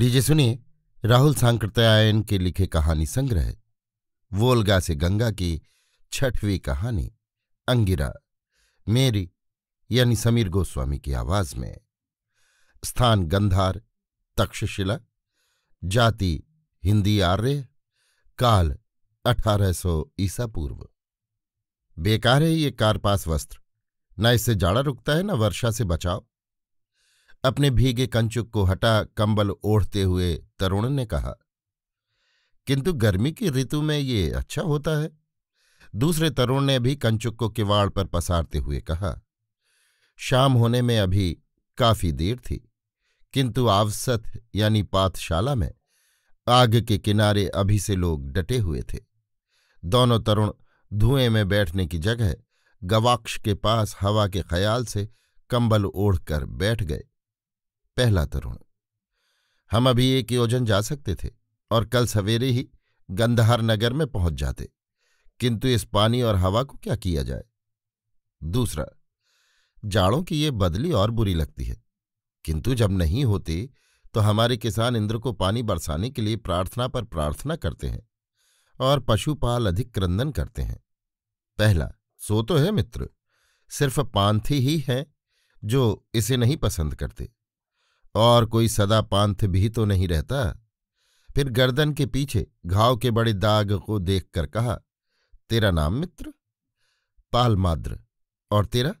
लीजिए सुनिए राहुल सांकृत्यायन के लिखे कहानी संग्रह वोलगा से गंगा की छठवीं कहानी अंगिरा मेरी यानी समीर गोस्वामी की आवाज में स्थान गंधार तक्षशिला जाति हिंदी आर्य काल 1800 ईसा पूर्व बेकार है ये कारपास वस्त्र न इससे जाड़ा रुकता है न वर्षा से बचाव अपने भीगे कंचुक को हटा कंबल ओढ़ते हुए तरुण ने कहा किंतु गर्मी की ऋतु में ये अच्छा होता है दूसरे तरुण ने भी कंचुक को किवाड़ पर पसारते हुए कहा शाम होने में अभी काफी देर थी किंतु आवसत यानी पाथशाला में आग के किनारे अभी से लोग डटे हुए थे दोनों तरुण धुएं में बैठने की जगह गवाक्ष के पास हवा के ख्याल से कंबल ओढ़कर बैठ गए पहला तरुण हम अभी एक योजन जा सकते थे और कल सवेरे ही गंधार नगर में पहुंच जाते किंतु इस पानी और हवा को क्या किया जाए दूसरा जाड़ों की ये बदली और बुरी लगती है किंतु जब नहीं होती तो हमारे किसान इंद्र को पानी बरसाने के लिए प्रार्थना पर प्रार्थना करते हैं और पशुपाल अधिक क्रंदन करते हैं पहला सो तो है मित्र सिर्फ पांथी ही हैं जो इसे नहीं पसंद करते और कोई सदा पांथ भी तो नहीं रहता फिर गर्दन के पीछे घाव के बड़े दाग को देखकर कहा तेरा नाम मित्र पालमाद्र और तेरा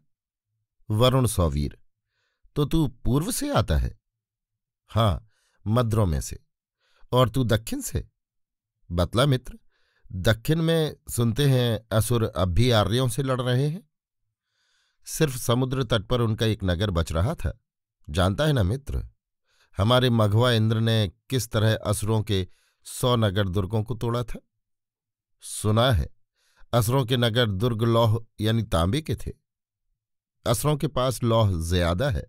वरुण सौवीर तो तू पूर्व से आता है हाँ मद्रों में से और तू दक्षिण से बतला मित्र दक्षिण में सुनते हैं असुर अब भी आर्यों से लड़ रहे हैं सिर्फ समुद्र तट पर उनका एक नगर बच रहा था जानता है ना मित्र हमारे मघवा इंद्र ने किस तरह असुरों के सौ नगर दुर्गों को तोड़ा था सुना है असरों के नगर दुर्ग लौह यानी तांबे के थे असरों के पास लौह ज्यादा है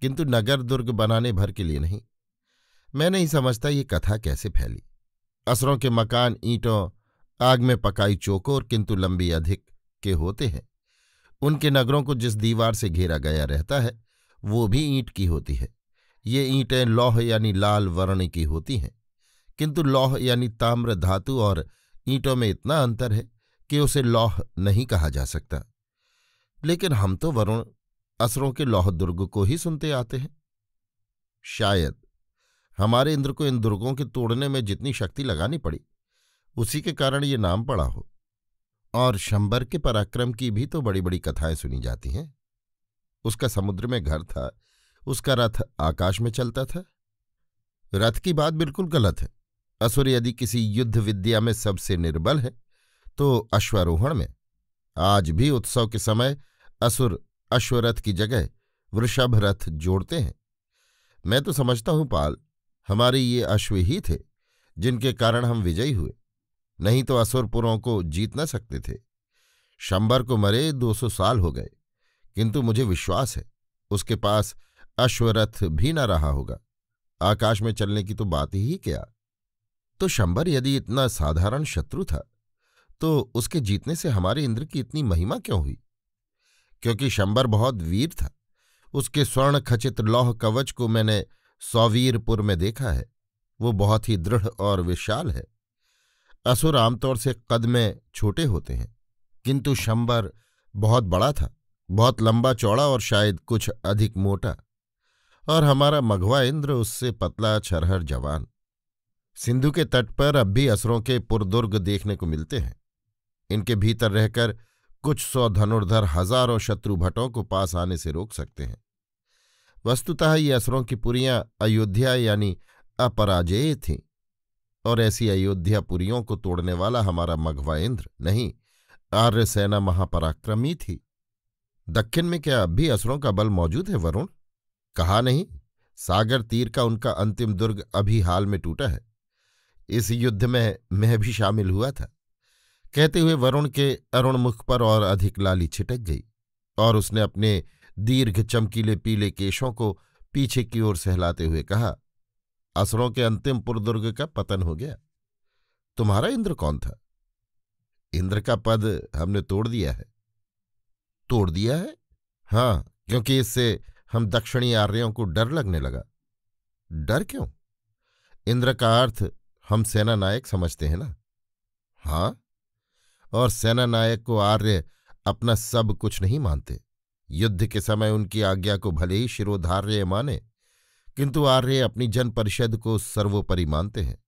किंतु नगर दुर्ग बनाने भर के लिए नहीं मैं नहीं समझता ये कथा कैसे फैली असरों के मकान ईंटों आग में पकाई और किंतु लंबी अधिक के होते हैं उनके नगरों को जिस दीवार से घेरा गया रहता है वो भी ईंट की होती है ये ईंटें लौह यानी लाल वर्ण की होती हैं किंतु लौह यानी ताम्र धातु और ईंटों में इतना अंतर है कि उसे लौह नहीं कहा जा सकता लेकिन हम तो वरुण असरों के लौह दुर्ग को ही सुनते आते हैं शायद हमारे इंद्र को इन दुर्गों के तोड़ने में जितनी शक्ति लगानी पड़ी उसी के कारण ये नाम पड़ा हो और शंबर के पराक्रम की भी तो बड़ी बड़ी कथाएं सुनी जाती हैं उसका समुद्र में घर था उसका रथ आकाश में चलता था रथ की बात बिल्कुल गलत है असुर यदि किसी युद्ध विद्या में सबसे निर्बल है तो अश्वारोहण में आज भी उत्सव के समय असुर अश्वरथ की जगह वृषभ रथ जोड़ते हैं मैं तो समझता हूं पाल हमारे ये अश्व ही थे जिनके कारण हम विजयी हुए नहीं तो असुरपुरों को जीत न सकते थे शंबर को मरे दो सौ साल हो गए किंतु मुझे विश्वास है उसके पास अश्वरथ भी न रहा होगा आकाश में चलने की तो बात ही क्या तो शंबर यदि इतना साधारण शत्रु था तो उसके जीतने से हमारे इंद्र की इतनी महिमा क्यों हुई क्योंकि शंबर बहुत वीर था उसके स्वर्ण खचित लौह कवच को मैंने सौवीरपुर में देखा है वो बहुत ही दृढ़ और विशाल है असुर आमतौर से कद में छोटे होते हैं किंतु शंबर बहुत बड़ा था बहुत लंबा चौड़ा और शायद कुछ अधिक मोटा और हमारा मघवा इंद्र उससे पतला छरहर जवान सिंधु के तट पर अब भी असरों के पुरदुर्ग देखने को मिलते हैं इनके भीतर रहकर कुछ सौ धनुर्धर हजारों शत्रु भट्टों को पास आने से रोक सकते हैं वस्तुतः ये असरों की पुरियां अयोध्या यानी अपराजेय थीं और ऐसी अयोध्या पुरियों को तोड़ने वाला हमारा मघवा इंद्र नहीं आर्य सेना महापराक्रमी थी दक्षिण में क्या अब भी असुरों का बल मौजूद है वरुण कहा नहीं सागर तीर का उनका अंतिम दुर्ग अभी हाल में टूटा है इस युद्ध में मैं भी शामिल हुआ था कहते हुए वरुण के अरुण मुख पर और अधिक लाली छिटक गई और उसने अपने दीर्घ चमकीले पीले केशों को पीछे की ओर सहलाते हुए कहा असुरों के अंतिम पुरदुर्ग का पतन हो गया तुम्हारा इंद्र कौन था इंद्र का पद हमने तोड़ दिया है तोड़ दिया है हाँ क्योंकि इससे हम दक्षिणी आर्यों को डर लगने लगा डर क्यों इंद्र का अर्थ हम सेना नायक समझते हैं ना हाँ और सेना नायक को आर्य अपना सब कुछ नहीं मानते युद्ध के समय उनकी आज्ञा को भले ही शिरोधार्य माने किंतु आर्य अपनी जन परिषद को सर्वोपरि मानते हैं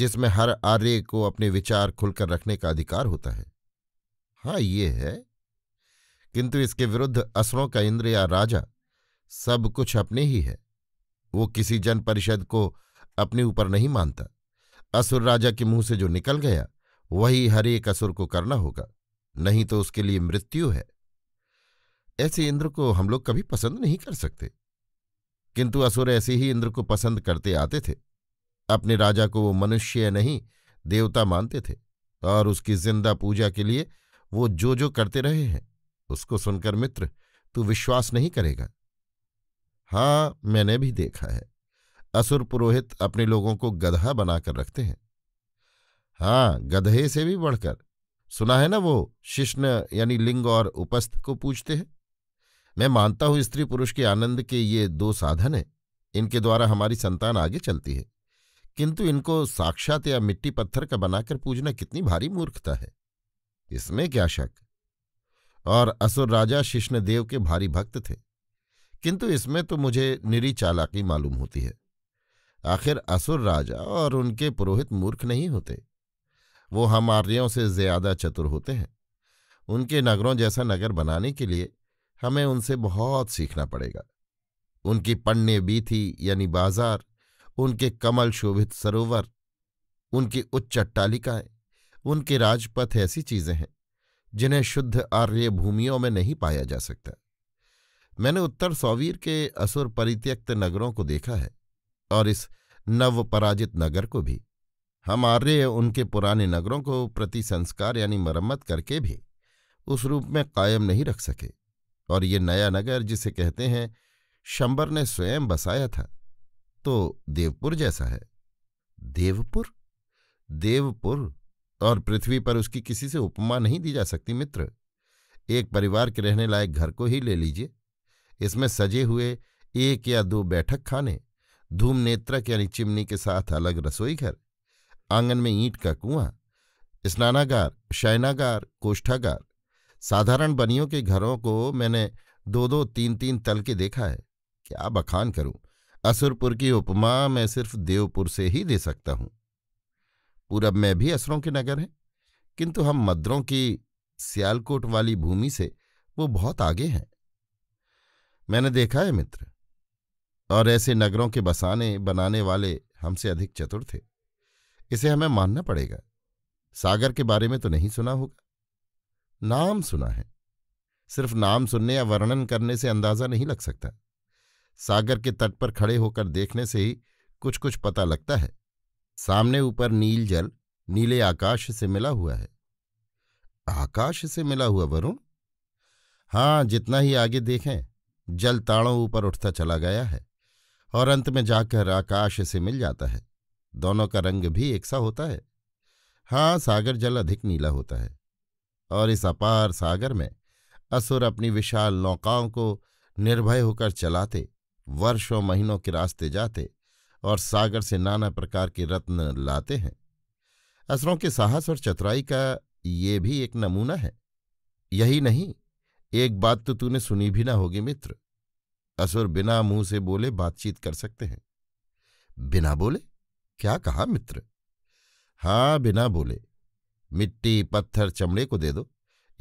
जिसमें हर आर्य को अपने विचार खुलकर रखने का अधिकार होता है हाँ ये है किंतु इसके विरुद्ध असुरों का इंद्र या राजा सब कुछ अपने ही है वो किसी जन परिषद को अपने ऊपर नहीं मानता असुर राजा के मुंह से जो निकल गया वही हर एक असुर को करना होगा नहीं तो उसके लिए मृत्यु है ऐसे इंद्र को हम लोग कभी पसंद नहीं कर सकते किंतु असुर ऐसे ही इंद्र को पसंद करते आते थे अपने राजा को वो मनुष्य नहीं देवता मानते थे और उसकी जिंदा पूजा के लिए वो जो जो करते रहे हैं उसको सुनकर मित्र तू विश्वास नहीं करेगा हाँ मैंने भी देखा है असुर पुरोहित अपने लोगों को गधा बनाकर रखते हैं हाँ गधे से भी बढ़कर सुना है ना वो शिष्ण यानी लिंग और उपस्थ को पूछते हैं मैं मानता हूं स्त्री पुरुष के आनंद के ये दो साधन हैं इनके द्वारा हमारी संतान आगे चलती है किंतु इनको साक्षात या मिट्टी पत्थर का बनाकर पूजना कितनी भारी मूर्खता है इसमें क्या शक और असुर राजा शिष्णदेव के भारी भक्त थे किंतु इसमें तो मुझे निरी चालाकी मालूम होती है आखिर असुर राजा और उनके पुरोहित मूर्ख नहीं होते वो हम आर्यों से ज्यादा चतुर होते हैं उनके नगरों जैसा नगर बनाने के लिए हमें उनसे बहुत सीखना पड़ेगा उनकी पण्य बीथी यानी बाजार उनके कमल शोभित सरोवर उनकी उच्च अट्टालिकाएं उनके राजपथ ऐसी चीजें हैं जिन्हें शुद्ध आर्य भूमियों में नहीं पाया जा सकता मैंने उत्तर सौवीर के असुर परित्यक्त नगरों को देखा है और इस नवपराजित नगर को भी हम आर्य उनके पुराने नगरों को प्रति संस्कार यानी मरम्मत करके भी उस रूप में कायम नहीं रख सके और ये नया नगर जिसे कहते हैं शंबर ने स्वयं बसाया था तो देवपुर जैसा है देवपुर देवपुर और पृथ्वी पर उसकी किसी से उपमा नहीं दी जा सकती मित्र एक परिवार के रहने लायक घर को ही ले लीजिए इसमें सजे हुए एक या दो बैठक खाने धूम नेत्रक यानी चिमनी के साथ अलग रसोई घर आंगन में ईंट का कुआं स्नानागार शयनागार कोष्ठागार साधारण बनियों के घरों को मैंने दो दो तीन तीन तल के देखा है क्या बखान करूं असुरपुर की उपमा मैं सिर्फ देवपुर से ही दे सकता हूं पूरब में भी असरों के नगर हैं किंतु हम मद्रों की सियालकोट वाली भूमि से वो बहुत आगे हैं मैंने देखा है मित्र और ऐसे नगरों के बसाने बनाने वाले हमसे अधिक चतुर थे इसे हमें मानना पड़ेगा सागर के बारे में तो नहीं सुना होगा नाम सुना है सिर्फ नाम सुनने या वर्णन करने से अंदाजा नहीं लग सकता सागर के तट पर खड़े होकर देखने से ही कुछ कुछ पता लगता है सामने ऊपर नील जल नीले आकाश से मिला हुआ है आकाश से मिला हुआ वरुण हाँ जितना ही आगे देखें जल ताड़ों ऊपर उठता चला गया है और अंत में जाकर आकाश से मिल जाता है दोनों का रंग भी एक सा होता है हाँ सागर जल अधिक नीला होता है और इस अपार सागर में असुर अपनी विशाल नौकाओं को निर्भय होकर चलाते वर्षों महीनों के रास्ते जाते और सागर से नाना प्रकार के रत्न लाते हैं असरों के साहस और चतुराई का ये भी एक नमूना है यही नहीं एक बात तो तूने सुनी भी ना होगी मित्र असुर बिना मुंह से बोले बातचीत कर सकते हैं बिना बोले क्या कहा मित्र हाँ बिना बोले मिट्टी पत्थर चमड़े को दे दो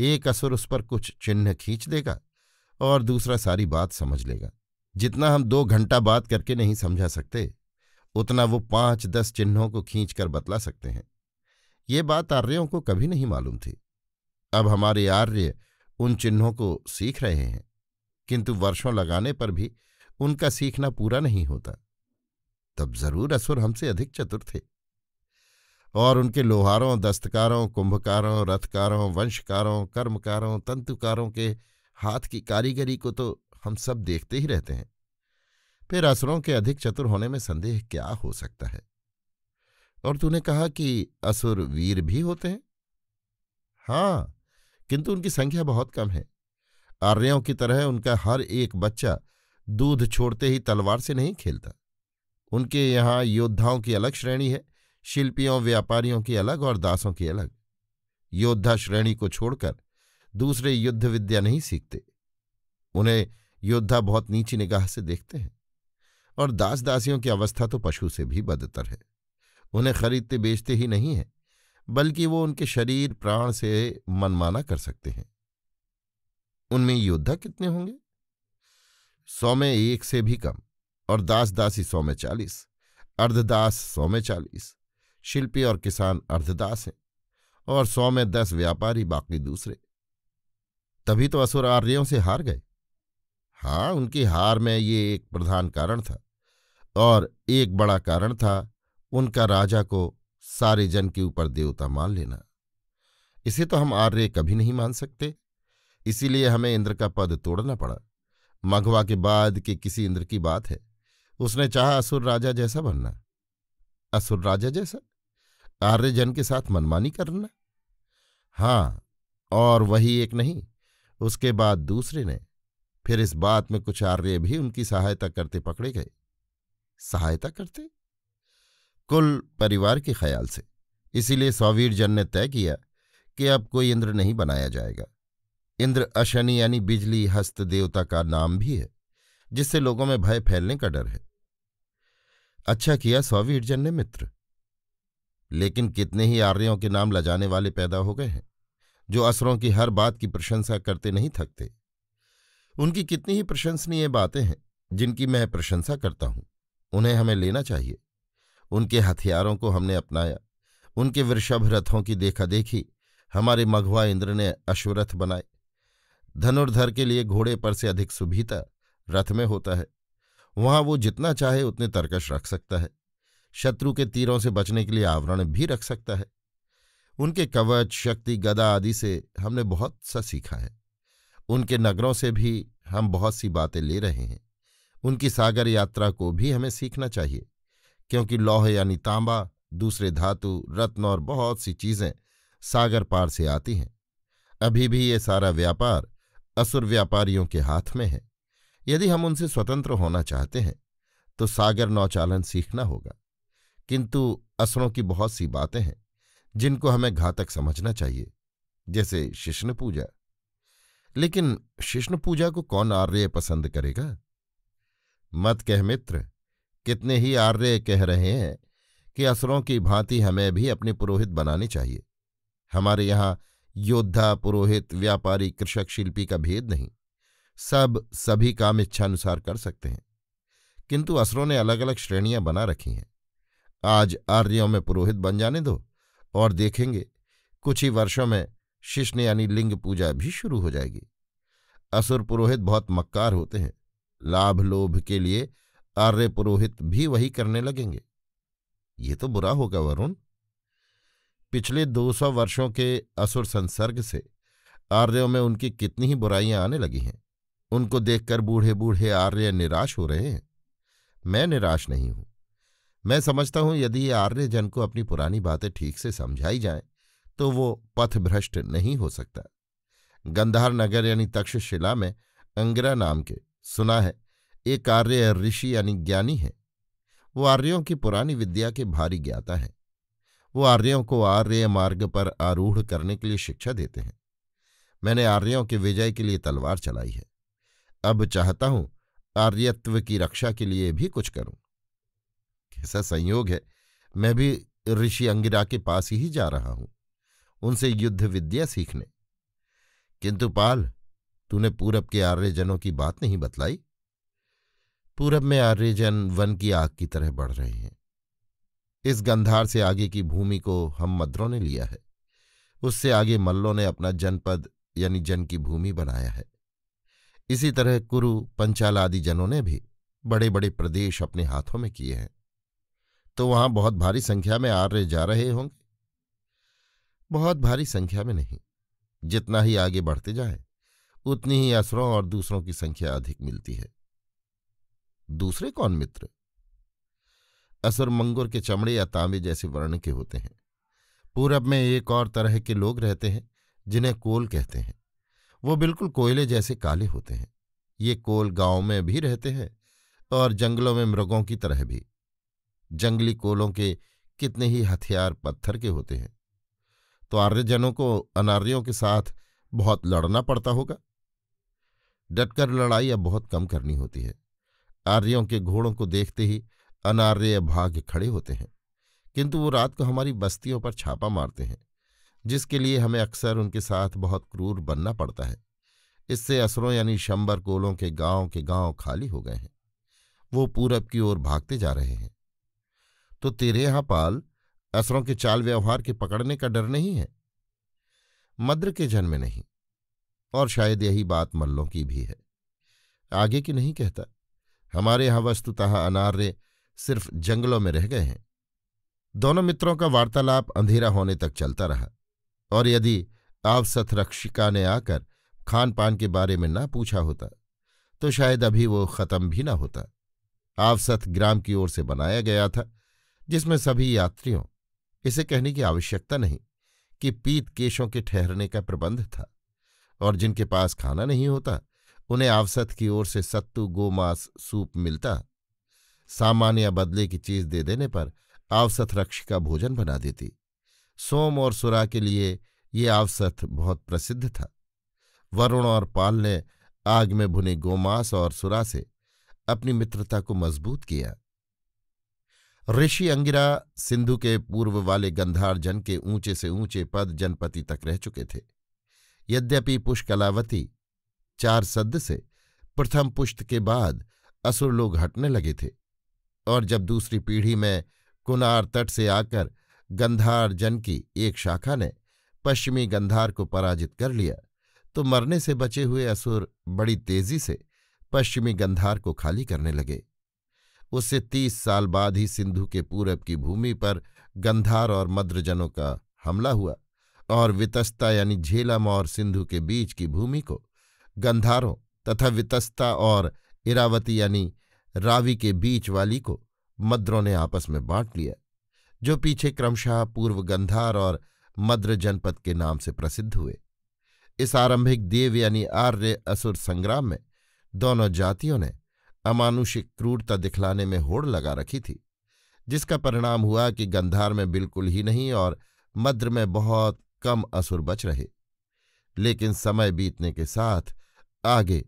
एक असुर उस पर कुछ चिन्ह खींच देगा और दूसरा सारी बात समझ लेगा जितना हम दो घंटा बात करके नहीं समझा सकते उतना वो पांच दस चिन्हों को खींचकर बतला सकते हैं ये बात आर्यों को कभी नहीं मालूम थी अब हमारे आर्य उन चिन्हों को सीख रहे हैं किंतु वर्षों लगाने पर भी उनका सीखना पूरा नहीं होता तब जरूर असुर हमसे अधिक चतुर थे और उनके लोहारों दस्तकारों कुंभकारों रथकारों वंशकारों कर्मकारों तंतुकारों के हाथ की कारीगरी को तो हम सब देखते ही रहते हैं फिर असुरों के अधिक चतुर होने में संदेह क्या हो सकता है और तूने कहा कि असुर वीर भी होते हैं हाँ किंतु उनकी संख्या बहुत कम है आर्यों की तरह उनका हर एक बच्चा दूध छोड़ते ही तलवार से नहीं खेलता उनके यहाँ योद्धाओं की अलग श्रेणी है शिल्पियों व्यापारियों की अलग और दासों की अलग योद्धा श्रेणी को छोड़कर दूसरे युद्ध विद्या नहीं सीखते उन्हें योद्धा बहुत नीची निगाह से देखते हैं और दास दासियों की अवस्था तो पशु से भी बदतर है उन्हें खरीदते बेचते ही नहीं है बल्कि वो उनके शरीर प्राण से मनमाना कर सकते हैं उनमें योद्धा कितने होंगे सौ में एक से भी कम और दास दासी सौ में चालीस अर्धदास सौ में चालीस शिल्पी और किसान अर्धदास हैं और सौ में दस व्यापारी बाकी दूसरे तभी तो असुर आर्यों से हार गए हाँ उनकी हार में ये एक प्रधान कारण था और एक बड़ा कारण था उनका राजा को सारे जन के ऊपर देवता मान लेना इसे तो हम आर्य कभी नहीं मान सकते इसीलिए हमें इंद्र का पद तोड़ना पड़ा मघवा के बाद के किसी इंद्र की बात है उसने चाहा असुर राजा जैसा बनना असुर राजा जैसा आर्य जन के साथ मनमानी करना हाँ और वही एक नहीं उसके बाद दूसरे ने फिर इस बात में कुछ आर्य भी उनकी सहायता करते पकड़े गए सहायता करते कुल परिवार के ख्याल से इसीलिए सौवीर जन ने तय किया कि अब कोई इंद्र नहीं बनाया जाएगा इंद्र अशनि यानी बिजली हस्त देवता का नाम भी है जिससे लोगों में भय फैलने का डर है अच्छा किया सौवीर जन ने मित्र लेकिन कितने ही आर्यों के नाम लजाने वाले पैदा हो गए हैं जो असरों की हर बात की प्रशंसा करते नहीं थकते उनकी कितनी ही प्रशंसनीय बातें हैं जिनकी मैं प्रशंसा करता हूं उन्हें हमें लेना चाहिए उनके हथियारों को हमने अपनाया उनके वृषभ रथों की देखा देखी हमारे मघवा इंद्र ने अश्वरथ बनाए धनुर्धर के लिए घोड़े पर से अधिक सुभीता रथ में होता है वहां वो जितना चाहे उतने तर्कश रख सकता है शत्रु के तीरों से बचने के लिए आवरण भी रख सकता है उनके कवच शक्ति गदा आदि से हमने बहुत सा सीखा है उनके नगरों से भी हम बहुत सी बातें ले रहे हैं उनकी सागर यात्रा को भी हमें सीखना चाहिए क्योंकि लौह यानी तांबा दूसरे धातु रत्न और बहुत सी चीजें सागर पार से आती हैं अभी भी ये सारा व्यापार असुर व्यापारियों के हाथ में है यदि हम उनसे स्वतंत्र होना चाहते हैं तो सागर नौचालन सीखना होगा किंतु असुरों की बहुत सी बातें हैं जिनको हमें घातक समझना चाहिए जैसे शिष्ण पूजा लेकिन शिष्ण पूजा को कौन आर्य पसंद करेगा मत कह मित्र कितने ही आर्य कह रहे हैं कि असुरों की भांति हमें भी अपने पुरोहित बनाने चाहिए हमारे यहाँ योद्धा पुरोहित व्यापारी कृषक शिल्पी का भेद नहीं सब सभी काम इच्छानुसार कर सकते हैं किंतु असरों ने अलग अलग श्रेणियां बना रखी हैं आज आर्यों में पुरोहित बन जाने दो और देखेंगे कुछ ही वर्षों में शिष्ण यानी लिंग पूजा भी शुरू हो जाएगी असुर पुरोहित बहुत मक्कार होते हैं लाभ लोभ के लिए आर्य पुरोहित भी वही करने लगेंगे ये तो बुरा होगा वरुण पिछले दो सौ वर्षों के असुर संसर्ग से आर्यों में उनकी कितनी ही बुराइयां आने लगी हैं उनको देखकर बूढ़े बूढ़े आर्य निराश हो रहे हैं मैं निराश नहीं हूं मैं समझता हूं यदि ये आर्यजन जन को अपनी पुरानी बातें ठीक से समझाई जाएं तो वो पथभ्रष्ट नहीं हो सकता गंधार नगर यानी तक्षशिला में अंग्रा नाम के सुना है एक आर्य ऋषि यानी ज्ञानी है वो आर्यों की पुरानी विद्या के भारी ज्ञाता है वो आर्यों को आर्य मार्ग पर आरूढ़ करने के लिए शिक्षा देते हैं मैंने आर्यों के विजय के लिए तलवार चलाई है अब चाहता हूं आर्यत्व की रक्षा के लिए भी कुछ करूं कैसा संयोग है मैं भी ऋषि अंगिरा के पास ही जा रहा हूं उनसे युद्ध विद्या सीखने किंतु पाल तूने पूरब के आर्यजनों की बात नहीं बतलाई पूरब में आर्यजन वन की आग की तरह बढ़ रहे हैं इस गंधार से आगे की भूमि को हम मद्रों ने लिया है उससे आगे मल्लों ने अपना जनपद यानी जन की भूमि बनाया है इसी तरह कुरु पंचाल आदि जनों ने भी बड़े बड़े प्रदेश अपने हाथों में किए हैं तो वहां बहुत भारी संख्या में आर्य जा रहे होंगे बहुत भारी संख्या में नहीं जितना ही आगे बढ़ते जाएं उतनी ही असुरों और दूसरों की संख्या अधिक मिलती है दूसरे कौन मित्र असुर मंगुर के चमड़े या तांबे जैसे वर्ण के होते हैं पूरब में एक और तरह के लोग रहते हैं जिन्हें कोल कहते हैं वो बिल्कुल कोयले जैसे काले होते हैं ये कोल गांव में भी रहते हैं और जंगलों में मृगों की तरह भी जंगली कोलों के कितने ही हथियार पत्थर के होते हैं तो आर्यजनों को अनार्यों के साथ बहुत लड़ना पड़ता होगा डटकर लड़ाई अब बहुत कम करनी होती है आर्यों के घोड़ों को देखते ही अनार्य भाग खड़े होते हैं किंतु वो रात को हमारी बस्तियों पर छापा मारते हैं जिसके लिए हमें अक्सर उनके साथ बहुत क्रूर बनना पड़ता है इससे असरों यानी शंबर कोलों के गांव के गांव खाली हो गए हैं वो पूरब की ओर भागते जा रहे हैं तो तेरे यहां पाल असरों के चाल व्यवहार के पकड़ने का डर नहीं है मद्र के जन्म नहीं और शायद यही बात मल्लों की भी है आगे की नहीं कहता हमारे यहां वस्तुतः अनार्य सिर्फ जंगलों में रह गए हैं दोनों मित्रों का वार्तालाप अंधेरा होने तक चलता रहा और यदि रक्षिका ने आकर खान पान के बारे में ना पूछा होता तो शायद अभी वो ख़त्म भी ना होता आवसथ ग्राम की ओर से बनाया गया था जिसमें सभी यात्रियों इसे कहने की आवश्यकता नहीं कि पीत केशों के ठहरने का प्रबंध था और जिनके पास खाना नहीं होता उन्हें आवसत की ओर से सत्तू गोमांस सूप मिलता सामान्य बदले की चीज दे देने पर आवसत रक्ष का भोजन बना देती सोम और सुरा के लिए ये आवसत बहुत प्रसिद्ध था वरुण और पाल ने आग में भुने गोमांस और सुरा से अपनी मित्रता को मजबूत किया ऋषि अंगिरा सिंधु के पूर्व वाले गंधार जन के ऊंचे से ऊंचे पद जनपति तक रह चुके थे यद्यपि पुष्कलावती चार सद से प्रथम पुष्ट के बाद असुर लोग हटने लगे थे और जब दूसरी पीढ़ी में कुनार तट से आकर गंधार जन की एक शाखा ने पश्चिमी गंधार को पराजित कर लिया तो मरने से बचे हुए असुर बड़ी तेजी से पश्चिमी गंधार को खाली करने लगे उससे तीस साल बाद ही सिंधु के पूरब की भूमि पर गंधार और मद्रजनों का हमला हुआ और वितस्ता यानी झेलम और सिंधु के बीच की भूमि को गंधारों तथा वितस्ता और इरावती यानी रावी के बीच वाली को मद्रों ने आपस में बांट लिया जो पीछे क्रमशः पूर्व गंधार और मद्र जनपद के नाम से प्रसिद्ध हुए इस आरंभिक देव यानी आर्य असुर संग्राम में दोनों जातियों ने अमानुषिक क्रूरता दिखलाने में होड़ लगा रखी थी जिसका परिणाम हुआ कि गंधार में बिल्कुल ही नहीं और मद्र में बहुत कम असुर बच रहे लेकिन समय बीतने के साथ आगे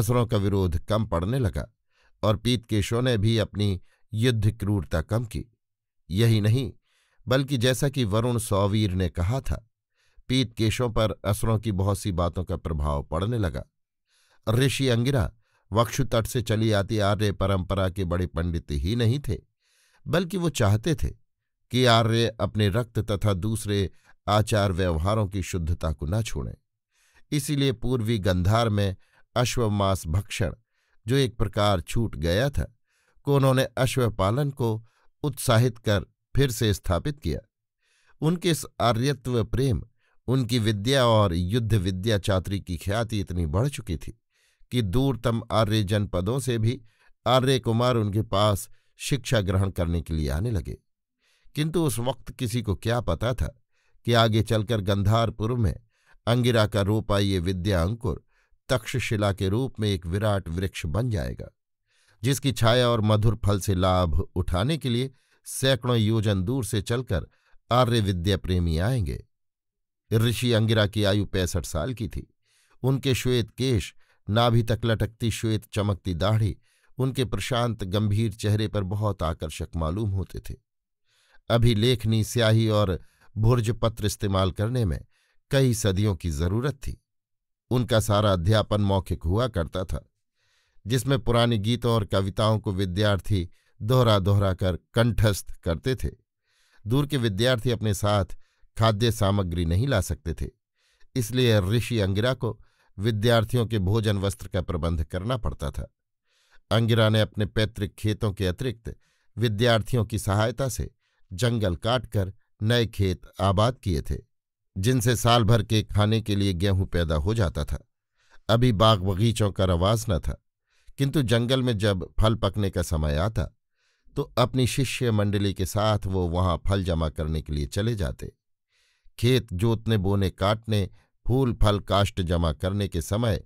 असुरों का विरोध कम पड़ने लगा और पीतकेशों ने भी अपनी युद्ध क्रूरता कम की यही नहीं बल्कि जैसा कि वरुण सौवीर ने कहा था पीतकेशों पर असुरों की बहुत सी बातों का प्रभाव पड़ने लगा ऋषि अंगिरा वक्षु तट से चली आती आर्य परंपरा के बड़े पंडित ही नहीं थे बल्कि वो चाहते थे कि आर्य अपने रक्त तथा दूसरे आचार व्यवहारों की शुद्धता को न छोड़ें इसीलिए पूर्वी गंधार में अश्वमास भक्षण जो एक प्रकार छूट गया था को उन्होंने अश्वपालन को उत्साहित कर फिर से स्थापित किया उनके इस आर्यत्व प्रेम उनकी विद्या और युद्ध विद्या चात्री की ख्याति इतनी बढ़ चुकी थी कि दूरतम आर्य जनपदों से भी आर्य कुमार उनके पास शिक्षा ग्रहण करने के लिए आने लगे किंतु उस वक्त किसी को क्या पता था कि आगे चलकर गंधारपुर में अंगिरा का रोपा ये विद्या अंकुर तक्षशिला के रूप में एक विराट वृक्ष बन जाएगा जिसकी छाया और मधुर फल से लाभ उठाने के लिए सैकड़ों योजन दूर से चलकर आर्य विद्या प्रेमी आएंगे ऋषि अंगिरा की आयु पैंसठ साल की थी उनके श्वेत केश नाभि तक लटकती श्वेत चमकती दाढ़ी उनके प्रशांत गंभीर चेहरे पर बहुत आकर्षक मालूम होते थे अभी लेखनी स्याही और भुर्जपत्र इस्तेमाल करने में कई सदियों की जरूरत थी उनका सारा अध्यापन मौखिक हुआ करता था जिसमें पुराने गीतों और कविताओं को विद्यार्थी दोहरा दोहरा कर कंठस्थ करते थे दूर के विद्यार्थी अपने साथ खाद्य सामग्री नहीं ला सकते थे इसलिए ऋषि अंगिरा को विद्यार्थियों के भोजन वस्त्र का प्रबंध करना पड़ता था अंगिरा ने अपने पैतृक खेतों के अतिरिक्त विद्यार्थियों की सहायता से जंगल काटकर नए खेत आबाद किए थे जिनसे साल भर के खाने के लिए गेहूं पैदा हो जाता था अभी बाग बगीचों का रवाज न था किंतु जंगल में जब फल पकने का समय आता तो अपनी शिष्य मंडली के साथ वो वहां फल जमा करने के लिए चले जाते खेत जोतने बोने काटने फूल फल काष्ट जमा करने के समय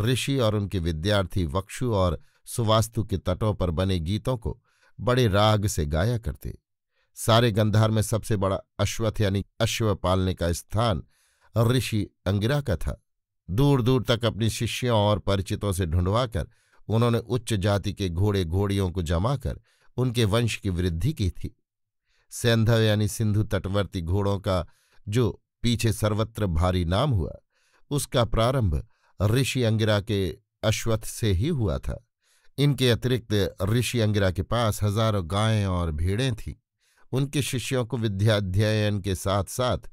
ऋषि और उनके विद्यार्थी वक्षु और सुवास्तु के तटों पर बने गीतों को बड़े राग से गाया करते सारे गंधार में सबसे बड़ा अश्वथ यानी अश्व पालने का स्थान ऋषि अंगिरा का था दूर दूर तक अपनी शिष्यों और परिचितों से ढूंढवाकर उन्होंने उच्च जाति के घोड़े घोड़ियों को जमाकर उनके वंश की वृद्धि की थी सैंधव यानी सिंधु तटवर्ती घोड़ों का जो पीछे सर्वत्र भारी नाम हुआ उसका प्रारंभ ऋषि अंगिरा के अश्वत्थ से ही हुआ था इनके अतिरिक्त ऋषि अंगिरा के पास हजारों गायें और भेड़ें थीं उनके शिष्यों को विद्याध्ययन के साथ साथ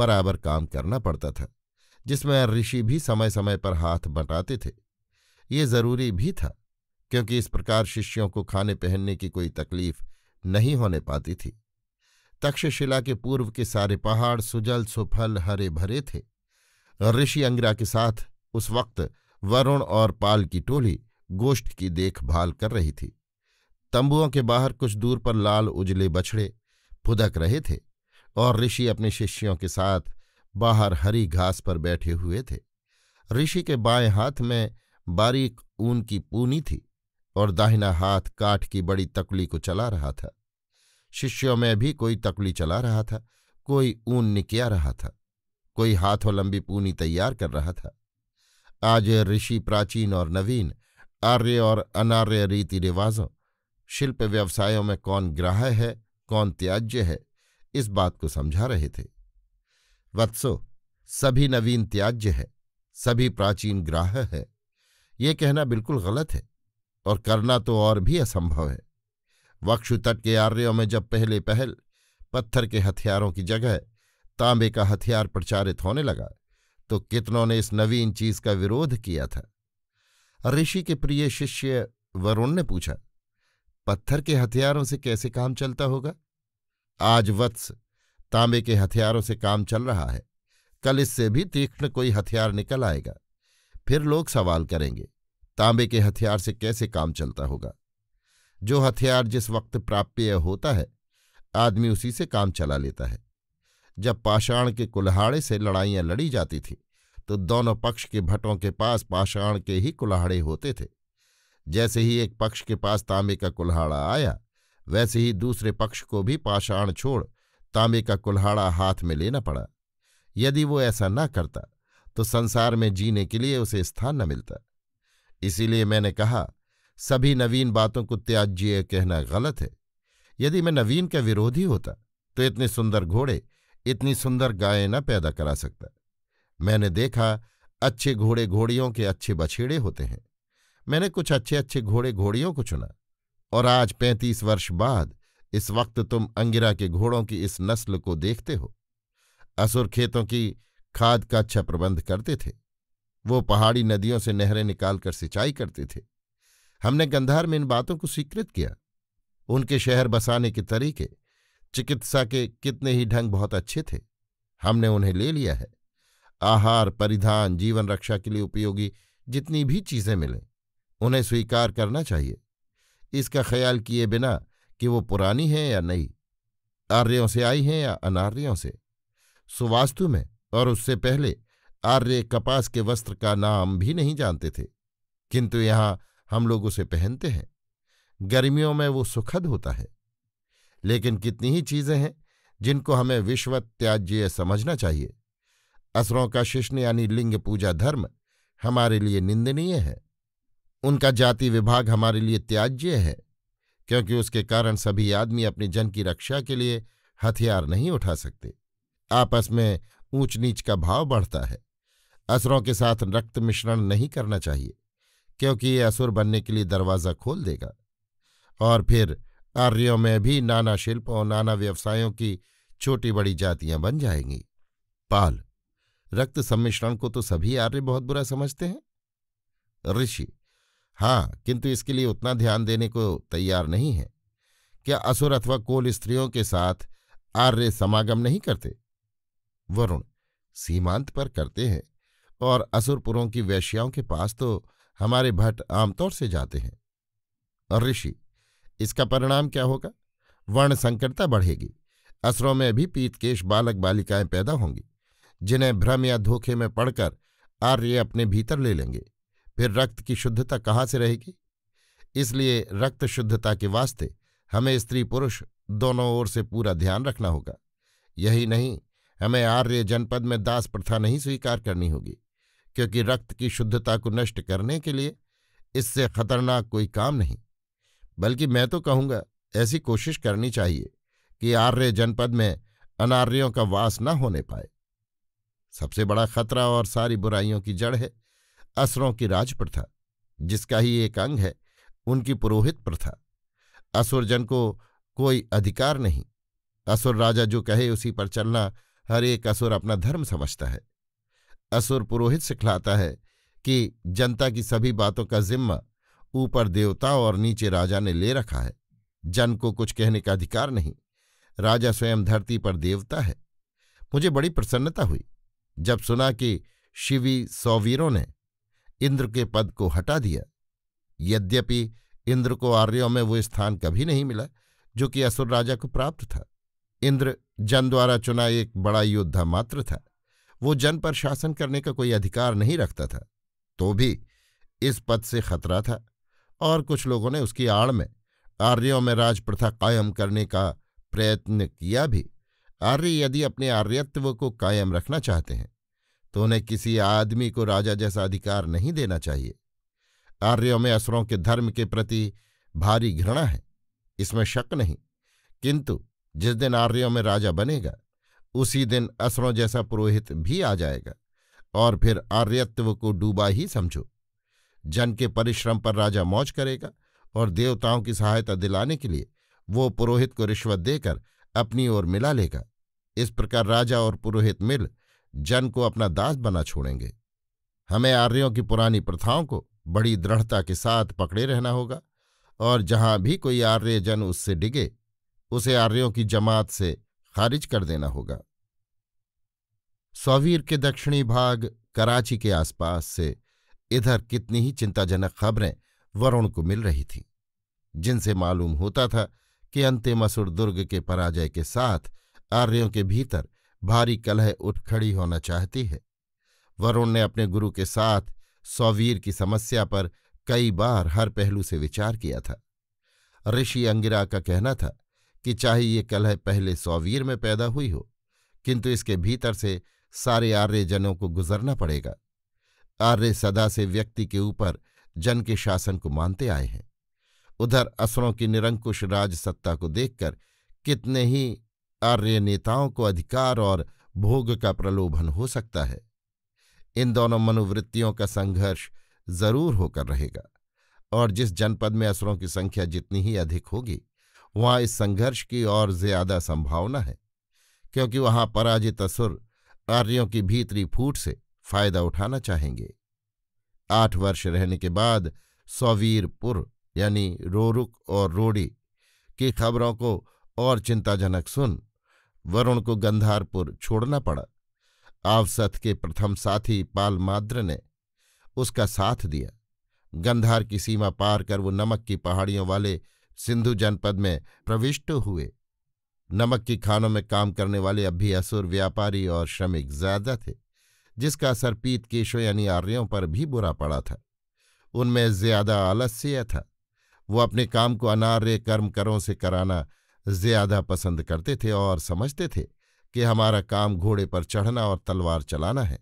बराबर काम करना पड़ता था जिसमें ऋषि भी समय समय पर हाथ बटाते थे ये जरूरी भी था क्योंकि इस प्रकार शिष्यों को खाने पहनने की कोई तकलीफ नहीं होने पाती थी तक्षशिला के पूर्व के सारे पहाड़ सुजल सुफल हरे भरे थे ऋषि अंग्रा के साथ उस वक्त वरुण और पाल की टोली गोष्ठ की देखभाल कर रही थी तंबुओं के बाहर कुछ दूर पर लाल उजले बछड़े फुदक रहे थे और ऋषि अपने शिष्यों के साथ बाहर हरी घास पर बैठे हुए थे ऋषि के बाएं हाथ में बारीक ऊन की पूनी थी और दाहिना हाथ काठ की बड़ी तकली को चला रहा था शिष्यों में भी कोई तकली चला रहा था कोई ऊन निकिया रहा था कोई हाथों लंबी पूनी तैयार कर रहा था आज ऋषि प्राचीन और नवीन आर्य और अनार्य रीति रिवाजों शिल्प व्यवसायों में कौन ग्राह है कौन त्याज्य है इस बात को समझा रहे थे वत्सो सभी नवीन त्याज्य है सभी प्राचीन ग्राह है ये कहना बिल्कुल गलत है और करना तो और भी असंभव है वक्षु तट के आर्यों में जब पहले पहल पत्थर के हथियारों की जगह तांबे का हथियार प्रचारित होने लगा तो कितनों ने इस नवीन चीज का विरोध किया था ऋषि के प्रिय शिष्य वरुण ने पूछा पत्थर के हथियारों से कैसे काम चलता होगा आज वत्स तांबे के हथियारों से काम चल रहा है कल इससे भी तीक्ष्ण कोई हथियार निकल आएगा फिर लोग सवाल करेंगे तांबे के हथियार से कैसे काम चलता होगा जो हथियार जिस वक्त प्राप्य होता है आदमी उसी से काम चला लेता है जब पाषाण के कुल्हाड़े से लड़ाइयाँ लड़ी जाती थीं तो दोनों पक्ष के भट्टों के पास पाषाण के ही कुल्हाड़े होते थे जैसे ही एक पक्ष के पास तांबे का कुल्हाड़ा आया वैसे ही दूसरे पक्ष को भी पाषाण छोड़ तांबे का कुल्हाड़ा हाथ में लेना पड़ा यदि वो ऐसा न करता तो संसार में जीने के लिए उसे स्थान न मिलता इसीलिए मैंने कहा सभी नवीन बातों को त्याज्य कहना गलत है यदि मैं नवीन का विरोधी होता तो इतने सुंदर घोड़े इतनी सुंदर गायें न पैदा करा सकता मैंने देखा अच्छे घोड़े घोड़ियों के अच्छे बछेड़े होते हैं मैंने कुछ अच्छे अच्छे घोड़े घोड़ियों को चुना और आज पैंतीस वर्ष बाद इस वक्त तुम अंगिरा के घोड़ों की इस नस्ल को देखते हो असुर खेतों की खाद का अच्छा प्रबंध करते थे वो पहाड़ी नदियों से नहरें निकालकर सिंचाई करते थे हमने गंधार में इन बातों को स्वीकृत किया उनके शहर बसाने के तरीके चिकित्सा के कितने ही ढंग बहुत अच्छे थे हमने उन्हें ले लिया है आहार परिधान जीवन रक्षा के लिए उपयोगी जितनी भी चीजें मिलें उन्हें स्वीकार करना चाहिए इसका ख्याल किए बिना कि वो पुरानी हैं या नई आर्यों से आई हैं या अनार्यों से सुवास्तु में और उससे पहले आर्य कपास के वस्त्र का नाम भी नहीं जानते थे किंतु यहाँ हम लोग उसे पहनते हैं गर्मियों में वो सुखद होता है लेकिन कितनी ही चीज़ें हैं जिनको हमें विश्व त्याज्य समझना चाहिए असरों का शिष्ण यानी लिंग पूजा धर्म हमारे लिए निंदनीय है उनका जाति विभाग हमारे लिए त्याज्य है क्योंकि उसके कारण सभी आदमी अपने जन की रक्षा के लिए हथियार नहीं उठा सकते आपस में ऊंच नीच का भाव बढ़ता है असुरों के साथ रक्त मिश्रण नहीं करना चाहिए क्योंकि ये असुर बनने के लिए दरवाज़ा खोल देगा और फिर आर्यों में भी नाना शिल्प और नाना व्यवसायों की छोटी बड़ी जातियां बन जाएंगी पाल रक्त सम्मिश्रण को तो सभी आर्य बहुत बुरा समझते हैं ऋषि हाँ किंतु इसके लिए उतना ध्यान देने को तैयार नहीं है क्या असुर अथवा कोल स्त्रियों के साथ आर्य समागम नहीं करते वरुण सीमांत पर करते हैं और असुरपुरों की वैश्याओं के पास तो हमारे भट्ट आमतौर से जाते हैं ऋषि इसका परिणाम क्या होगा वर्ण संकरता बढ़ेगी असुरों में भी पीतकेश बालक बालिकाएं पैदा होंगी जिन्हें भ्रम या धोखे में पड़कर आर्य अपने भीतर ले लेंगे फिर रक्त की शुद्धता कहाँ से रहेगी इसलिए रक्त शुद्धता के वास्ते हमें स्त्री पुरुष दोनों ओर से पूरा ध्यान रखना होगा यही नहीं हमें आर्य जनपद में दास प्रथा नहीं स्वीकार करनी होगी क्योंकि रक्त की शुद्धता को नष्ट करने के लिए इससे खतरनाक कोई काम नहीं बल्कि मैं तो कहूँगा ऐसी कोशिश करनी चाहिए कि आर्य जनपद में अनार्यों का वास न होने पाए सबसे बड़ा खतरा और सारी बुराइयों की जड़ है असुरों की राज प्रथा जिसका ही एक अंग है उनकी पुरोहित प्रथा असुरजन को कोई अधिकार नहीं असुर राजा जो कहे उसी पर चलना हर एक असुर अपना धर्म समझता है असुर पुरोहित सिखलाता है कि जनता की सभी बातों का जिम्मा ऊपर देवता और नीचे राजा ने ले रखा है जन को कुछ कहने का अधिकार नहीं राजा स्वयं धरती पर देवता है मुझे बड़ी प्रसन्नता हुई जब सुना कि शिवी सौवीरों ने इंद्र के पद को हटा दिया यद्यपि इंद्र को आर्यों में वो स्थान कभी नहीं मिला जो कि असुर राजा को प्राप्त था इंद्र जन द्वारा चुना एक बड़ा योद्धा मात्र था वो जन पर शासन करने का कोई अधिकार नहीं रखता था तो भी इस पद से खतरा था और कुछ लोगों ने उसकी आड़ में आर्यों में राजप्रथा कायम करने का प्रयत्न किया भी आर्य यदि अपने आर्यत्व को कायम रखना चाहते हैं तो उन्हें किसी आदमी को राजा जैसा अधिकार नहीं देना चाहिए आर्यों में असुरों के धर्म के प्रति भारी घृणा है इसमें शक नहीं किंतु जिस दिन आर्यों में राजा बनेगा उसी दिन असुरों जैसा पुरोहित भी आ जाएगा और फिर आर्यत्व को डूबा ही समझो जन के परिश्रम पर राजा मौज करेगा और देवताओं की सहायता दिलाने के लिए वो पुरोहित को रिश्वत देकर अपनी ओर मिला लेगा इस प्रकार राजा और पुरोहित मिल जन को अपना दास बना छोड़ेंगे हमें आर्यों की पुरानी प्रथाओं को बड़ी दृढ़ता के साथ पकड़े रहना होगा और जहां भी कोई आर्य जन उससे डिगे उसे आर्यों की जमात से खारिज कर देना होगा सौवीर के दक्षिणी भाग कराची के आसपास से इधर कितनी ही चिंताजनक खबरें वरुण को मिल रही थीं जिनसे मालूम होता था कि अंतिम असुर दुर्ग के पराजय के साथ आर्यों के भीतर भारी कलह उठ खड़ी होना चाहती है वरुण ने अपने गुरु के साथ सौवीर की समस्या पर कई बार हर पहलू से विचार किया था ऋषि अंगिरा का कहना था कि चाहे ये कलह पहले सौवीर में पैदा हुई हो किंतु इसके भीतर से सारे आर्यजनों को गुजरना पड़ेगा आर्य सदा से व्यक्ति के ऊपर जन के शासन को मानते आए हैं उधर असुरों की निरंकुश राजसत्ता को देखकर कितने ही आर्य नेताओं को अधिकार और भोग का प्रलोभन हो सकता है इन दोनों मनोवृत्तियों का संघर्ष जरूर होकर रहेगा और जिस जनपद में असुरों की संख्या जितनी ही अधिक होगी वहां इस संघर्ष की और ज्यादा संभावना है क्योंकि वहां पराजित असुर आर्यों की भीतरी फूट से फायदा उठाना चाहेंगे आठ वर्ष रहने के बाद सौवीरपुर यानी रोरुक और रोड़ी की खबरों को और चिंताजनक सुन वरुण को गंधारपुर छोड़ना पड़ा आवसथ के प्रथम साथी पालमाद्र ने उसका साथ दिया गंधार की सीमा पार कर वो नमक की पहाड़ियों वाले सिंधु जनपद में प्रविष्ट हुए नमक की खानों में काम करने वाले अब भी असुर व्यापारी और श्रमिक ज्यादा थे जिसका असर पीत केशो यानी आर्यों पर भी बुरा पड़ा था उनमें ज्यादा आलस्य था वो अपने काम को अनार्य कर्म करों से कराना ज्यादा पसंद करते थे और समझते थे कि हमारा काम घोड़े पर चढ़ना और तलवार चलाना है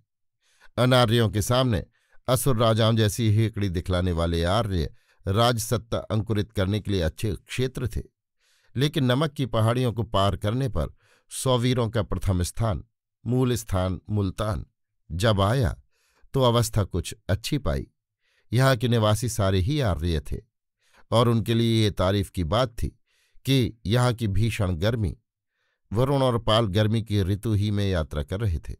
अनार्यों के सामने असुर राजाओं जैसी हेकड़ी दिखलाने वाले आर्य राजसत्ता अंकुरित करने के लिए अच्छे क्षेत्र थे लेकिन नमक की पहाड़ियों को पार करने पर सौवीरों का प्रथम स्थान मूल स्थान मुल्तान जब आया तो अवस्था कुछ अच्छी पाई यहाँ के निवासी सारे ही आर्य थे और उनके लिए ये तारीफ की बात थी कि यहाँ की भीषण गर्मी वरुण और पाल गर्मी की ऋतु ही में यात्रा कर रहे थे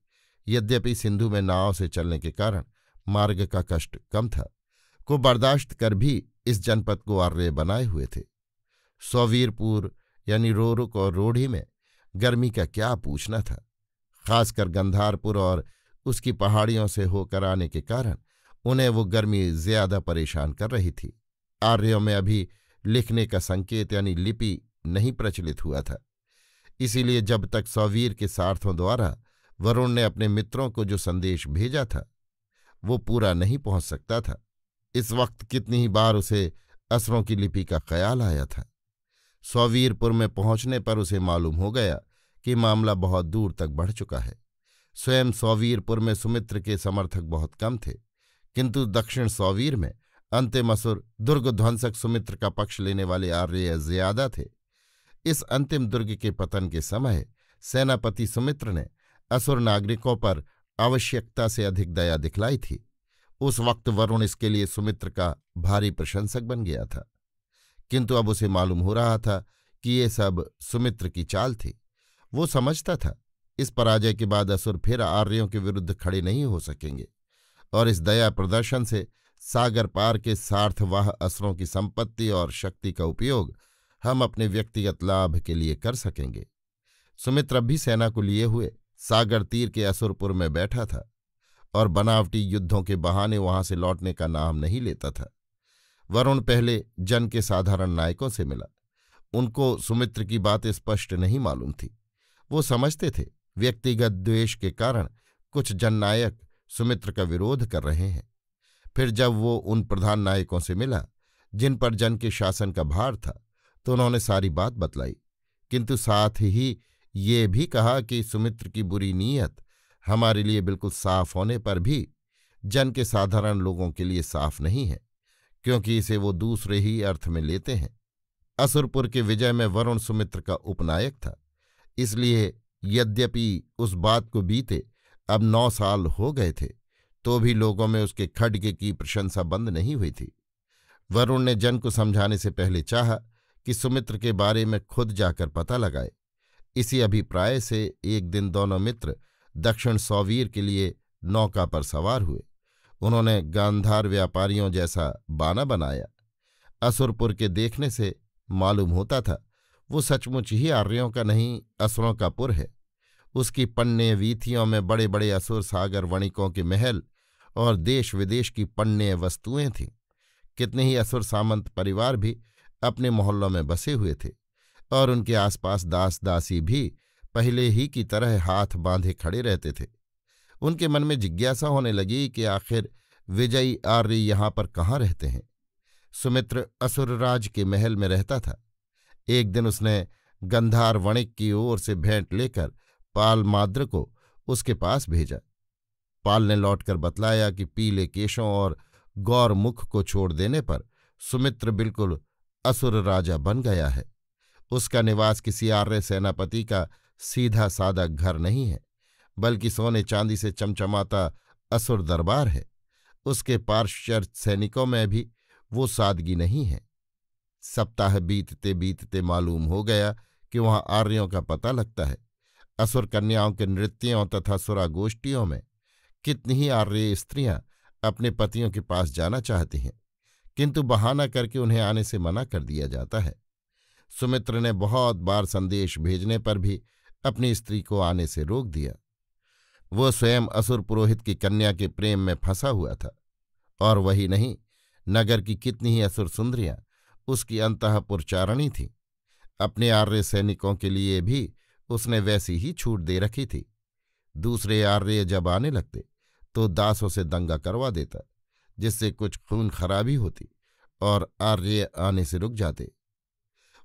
यद्यपि सिंधु में नाव से चलने के कारण मार्ग का कष्ट कम था को बर्दाश्त कर भी इस जनपद को आर्य बनाए हुए थे सौवीरपुर यानी रोरुक और रोढ़ी में गर्मी का क्या पूछना था खासकर गंधारपुर और उसकी पहाड़ियों से होकर आने के कारण उन्हें वो गर्मी ज्यादा परेशान कर रही थी आर्यों में अभी लिखने का संकेत यानी लिपि नहीं प्रचलित हुआ था इसीलिए जब तक सौवीर के सार्थों द्वारा वरुण ने अपने मित्रों को जो संदेश भेजा था वो पूरा नहीं पहुंच सकता था इस वक्त कितनी ही बार उसे असरों की लिपि का ख्याल आया था सौवीरपुर में पहुंचने पर उसे मालूम हो गया कि मामला बहुत दूर तक बढ़ चुका है स्वयं सौवीरपुर में सुमित्र के समर्थक बहुत कम थे किंतु दक्षिण सौवीर में अंतिम असुर दुर्ग ध्वंसक सुमित्र का पक्ष लेने वाले आर्य ज्यादा थे इस अंतिम दुर्ग के पतन के समय सेनापति सुमित्र ने असुर नागरिकों पर आवश्यकता से अधिक दया दिखलाई थी उस वक्त वरुण इसके लिए सुमित्र का भारी प्रशंसक बन गया था किंतु अब उसे मालूम हो रहा था कि ये सब सुमित्र की चाल थी वो समझता था इस पराजय के बाद असुर फिर आर्यों के विरुद्ध खड़े नहीं हो सकेंगे और इस दया प्रदर्शन से सागर पार के सार्थवाह असरों की संपत्ति और शक्ति का उपयोग हम अपने व्यक्तिगत लाभ के लिए कर सकेंगे सुमित्र भी सेना को लिए हुए सागर तीर के असुरपुर में बैठा था और बनावटी युद्धों के बहाने वहां से लौटने का नाम नहीं लेता था वरुण पहले जन के साधारण नायकों से मिला उनको सुमित्र की बात स्पष्ट नहीं मालूम थी वो समझते थे व्यक्तिगत द्वेष के कारण कुछ जननायक सुमित्र का विरोध कर रहे हैं फिर जब वो उन प्रधान नायकों से मिला जिन पर जन के शासन का भार था तो उन्होंने सारी बात बतलाई किंतु साथ ही ये भी कहा कि सुमित्र की बुरी नीयत हमारे लिए बिल्कुल साफ होने पर भी जन के साधारण लोगों के लिए साफ नहीं है क्योंकि इसे वो दूसरे ही अर्थ में लेते हैं असुरपुर के विजय में वरुण सुमित्र का उपनायक था इसलिए यद्यपि उस बात को बीते अब नौ साल हो गए थे तो भी लोगों में उसके खड्ग की प्रशंसा बंद नहीं हुई थी वरुण ने जन को समझाने से पहले चाहा कि सुमित्र के बारे में खुद जाकर पता लगाए इसी अभिप्राय से एक दिन दोनों मित्र दक्षिण सौवीर के लिए नौका पर सवार हुए उन्होंने गांधार व्यापारियों जैसा बाना बनाया असुरपुर के देखने से मालूम होता था वो सचमुच ही आर्यों का नहीं असुरों का पुर है उसकी पन्ने वीथियों में बड़े बड़े असुर सागर वणिकों के महल और देश विदेश की पण्य वस्तुएं थीं कितने ही असुर सामंत परिवार भी अपने मोहल्लों में बसे हुए थे और उनके आसपास दास दासी भी पहले ही की तरह हाथ बांधे खड़े रहते थे उनके मन में जिज्ञासा होने लगी कि आखिर विजयी आर्य यहाँ पर कहाँ रहते हैं सुमित्र असुरराज के महल में रहता था एक दिन उसने गंधार वणिक की ओर से भेंट लेकर पालमाद्र को उसके पास भेजा पाल ने लौटकर बतलाया कि पीले केशों और मुख को छोड़ देने पर सुमित्र बिल्कुल असुर राजा बन गया है उसका निवास किसी आर्य सेनापति का सीधा सादा घर नहीं है बल्कि सोने चांदी से चमचमाता असुर दरबार है उसके पार्श्चर सैनिकों में भी वो सादगी नहीं है सप्ताह बीतते बीतते मालूम हो गया कि वहां आर्यों का पता लगता है असुर कन्याओं के नृत्यों तथा सुरागोष्ठियों में कितनी ही आर्य स्त्रियां अपने पतियों के पास जाना चाहती हैं किंतु बहाना करके उन्हें आने से मना कर दिया जाता है सुमित्र ने बहुत बार संदेश भेजने पर भी अपनी स्त्री को आने से रोक दिया वो स्वयं असुर पुरोहित की कन्या के प्रेम में फंसा हुआ था और वही नहीं नगर की कितनी ही असुर सुंदरियां उसकी अंतपुरचारणी थीं अपने आर्य सैनिकों के लिए भी उसने वैसी ही छूट दे रखी थी दूसरे आर्य जब आने लगते तो दासों से दंगा करवा देता जिससे कुछ खून खराबी होती और आर्य आने से रुक जाते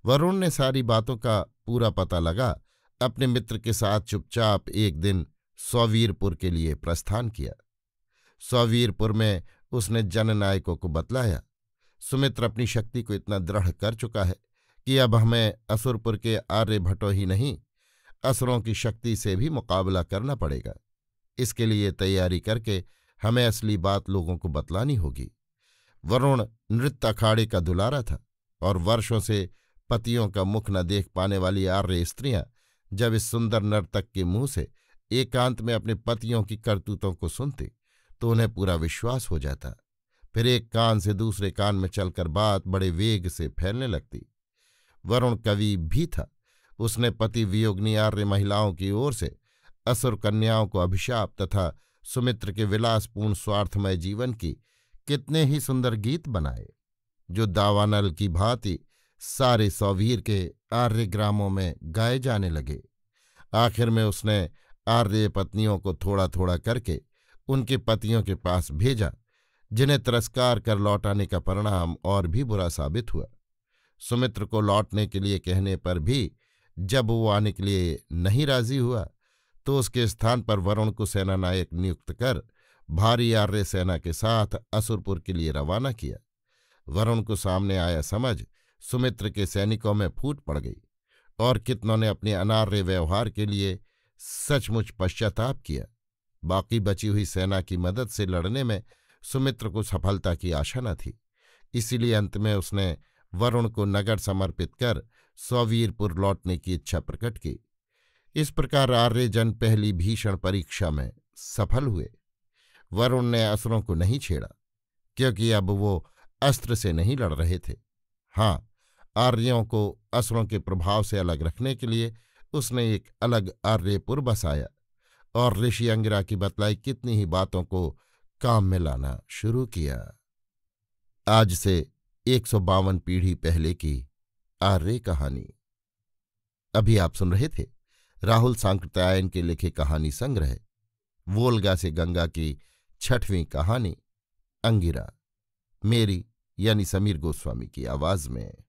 वरुण ने सारी बातों का पूरा पता लगा अपने मित्र के साथ चुपचाप एक दिन सौवीरपुर के लिए प्रस्थान किया सौवीरपुर में उसने जननायकों को बतलाया सुमित्र अपनी शक्ति को इतना दृढ़ कर चुका है कि अब हमें असुरपुर के आर्य भट्टो ही नहीं असुरों की शक्ति से भी मुकाबला करना पड़ेगा इसके लिए तैयारी करके हमें असली बात लोगों को बतलानी होगी वरुण नृत्य अखाड़े का दुलारा था और वर्षों से पतियों का मुख न देख पाने वाली आर्य स्त्रियां जब इस सुंदर नर्तक के मुंह से एकांत में अपने पतियों की करतूतों को सुनती तो उन्हें पूरा विश्वास हो जाता फिर एक कान से दूसरे कान में चलकर बात बड़े वेग से फैलने लगती वरुण कवि भी था उसने पति वियोग्नि आर्य महिलाओं की ओर से असुर कन्याओं को अभिशाप तथा सुमित्र के विलासपूर्ण स्वार्थमय जीवन की कितने ही सुंदर गीत बनाए जो दावानल की भांति सारे सौवीर के आर्य ग्रामों में गाए जाने लगे आखिर में उसने आर्य पत्नियों को थोड़ा थोड़ा करके उनके पतियों के पास भेजा जिन्हें तिरस्कार कर लौटाने का परिणाम और भी बुरा साबित हुआ सुमित्र को लौटने के लिए कहने पर भी जब वो आने के लिए नहीं राजी हुआ तो उसके स्थान पर वरुण को सेना नायक नियुक्त कर भारी आर्य सेना के साथ असुरपुर के लिए रवाना किया वरुण को सामने आया समझ सुमित्र के सैनिकों में फूट पड़ गई और कितनों ने अपने अनार्य व्यवहार के लिए सचमुच पश्चाताप किया बाकी बची हुई सेना की मदद से लड़ने में सुमित्र को सफलता की आशा न थी इसीलिए अंत में उसने वरुण को नगर समर्पित कर सौवीरपुर लौटने की इच्छा प्रकट की इस प्रकार आर्यजन पहली भीषण परीक्षा में सफल हुए वरुण ने असुरों को नहीं छेड़ा क्योंकि अब वो अस्त्र से नहीं लड़ रहे थे हाँ आर्यों को असुरों के प्रभाव से अलग रखने के लिए उसने एक अलग आर्यपुर बसाया और ऋषि अंगिरा की बतलाई कितनी ही बातों को काम में लाना शुरू किया आज से एक पीढ़ी पहले की आर्य कहानी अभी आप सुन रहे थे राहुल सांकृत्यायन के लिखे कहानी संग्रह वोलगा से गंगा की छठवीं कहानी अंगिरा मेरी यानी समीर गोस्वामी की आवाज में